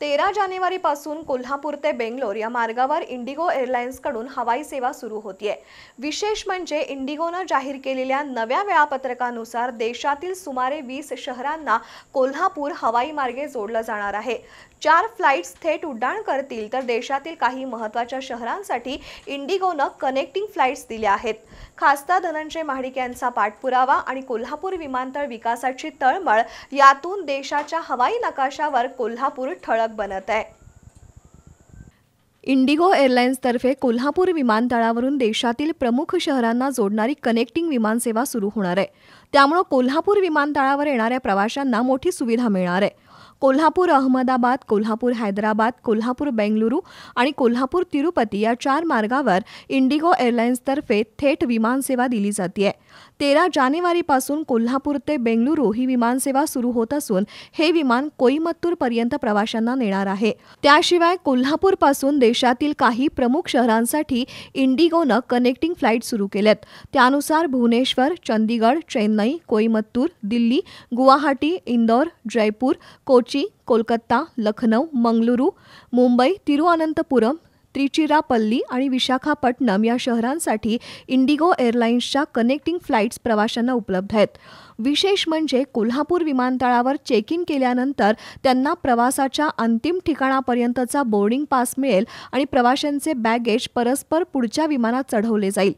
तेरा जानेवारीपासून कोल्हापूर ते बेंगलोर या मार्गावर इंडिगो एअरलाइन्सकडून हवाई सेवा सुरू होतीये विशेष म्हणजे इंडिगोनं जाहीर केलेल्या नव्या वेळापत्रकानुसार देशातील सुमारे वीस शहरांना कोल्हापूर हवाई मार्गे जोडलं जाणार आहे चार फ्लाईट्स थेट उड्डाण करतील तर देशातील काही महत्त्वाच्या शहरांसाठी इंडिगोनं कनेक्टिंग फ्लाईट्स दिल्या आहेत खासदार धनंजय महाडिक यांचा पाठपुरावा आणि कोल्हापूर विमानतळ विकासाची तळमळ यातून देशाच्या हवाई नकाशावर कोल्हापूर ठळ इंडिगो बनत आहे इंडिगो तर्फे कोल्हापूर विमानतळावरून देशातील प्रमुख शहरांना जोडणारी कनेक्टिंग विमानसेवा सुरू होणार आहे त्यामुळं कोल्हापूर विमानतळावर येणाऱ्या प्रवाशांना मोठी सुविधा मिळणार आहे कोल्हापूर अहमदाबाद कोल्हापूर हैदराबाद कोल्हापूर बेंगलुरू आणि कोल्हापूर तिरुपती या चार मार्गावर इंडिगो एअरलाईन्सतर्फे थेट विमानसेवा दिली जाते तेरा जानेवारीपासून कोल्हापूर ते बेंगलुरू ही विमानसेवा सुरू होत असून हे विमान कोईमत्तूरपर्यंत प्रवाशांना नेणार आहे त्याशिवाय कोल्हापूरपासून देशातील काही प्रमुख शहरांसाठी इंडिगोनं कनेक्टिंग फ्लाईट सुरू केल्यात त्यानुसार भुवनेश्वर चंदीगड चेन्नई कोईमत्तूर दिल्ली गुवाहाटी इंदौर जयपूर कोच कोची कोलकाता लखनौ मंगलुरू मुंबई तिरुअनंतपुरम त्रिचिरापल्ली आणि विशाखापट्टणम या शहरांसाठी इंडिगो एअरलाइन्सच्या कनेक्टिंग फ्लाईट्स प्रवाशांना उपलब्ध आहेत विशेष म्हणजे कोल्हापूर विमानतळावर चेक इन केल्यानंतर त्यांना प्रवासाच्या अंतिम ठिकाणापर्यंतचा बोर्डिंग पास मिळेल आणि प्रवाशांचे बॅगेज परस्पर पुढच्या विमानात चढवले जाईल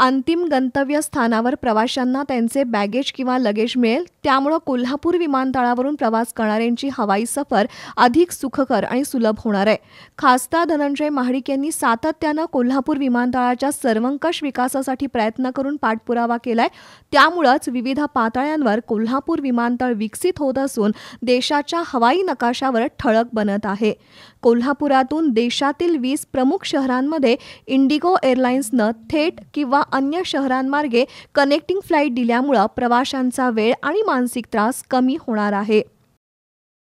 अंतिम गंतव्यस्थानावर प्रवाशांना त्यांचे बॅगेज किंवा लगेज मिळेल त्यामुळं कोल्हापूर विमानतळावरून प्रवास करणाऱ्यांची हवाई सफर अधिक सुखकर आणि सुलभ होणार आहे खासदार धनंजय महाडिक यांनी सातत्यानं कोल्हापूर विमानतळाच्या सर्वंकष विकासासाठी प्रयत्न करून पाठपुरावा केलाय त्यामुळंच विविध पातळ्यांवर कोल्हापूर विमानतळ विकसित होत असून देशाच्या हवाई नकाशावर ठळक बनत आहे कोल्हापुरातून देशातील वीस प्रमुख शहरांमध्ये इंडिगो एअरलाइन्सनं थेट किंवा अन्य शहरांमार्गे कनेक्टिंग फ्लाईट दिल्यामुळं प्रवाशांचा वेळ आणि मानसिक त्रास कमी होणार आहे